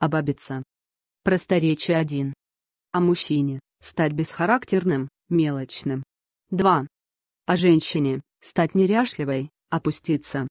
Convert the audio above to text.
О бабице. Просторечие 1. О мужчине – стать бесхарактерным, мелочным. 2. О женщине – стать неряшливой, опуститься.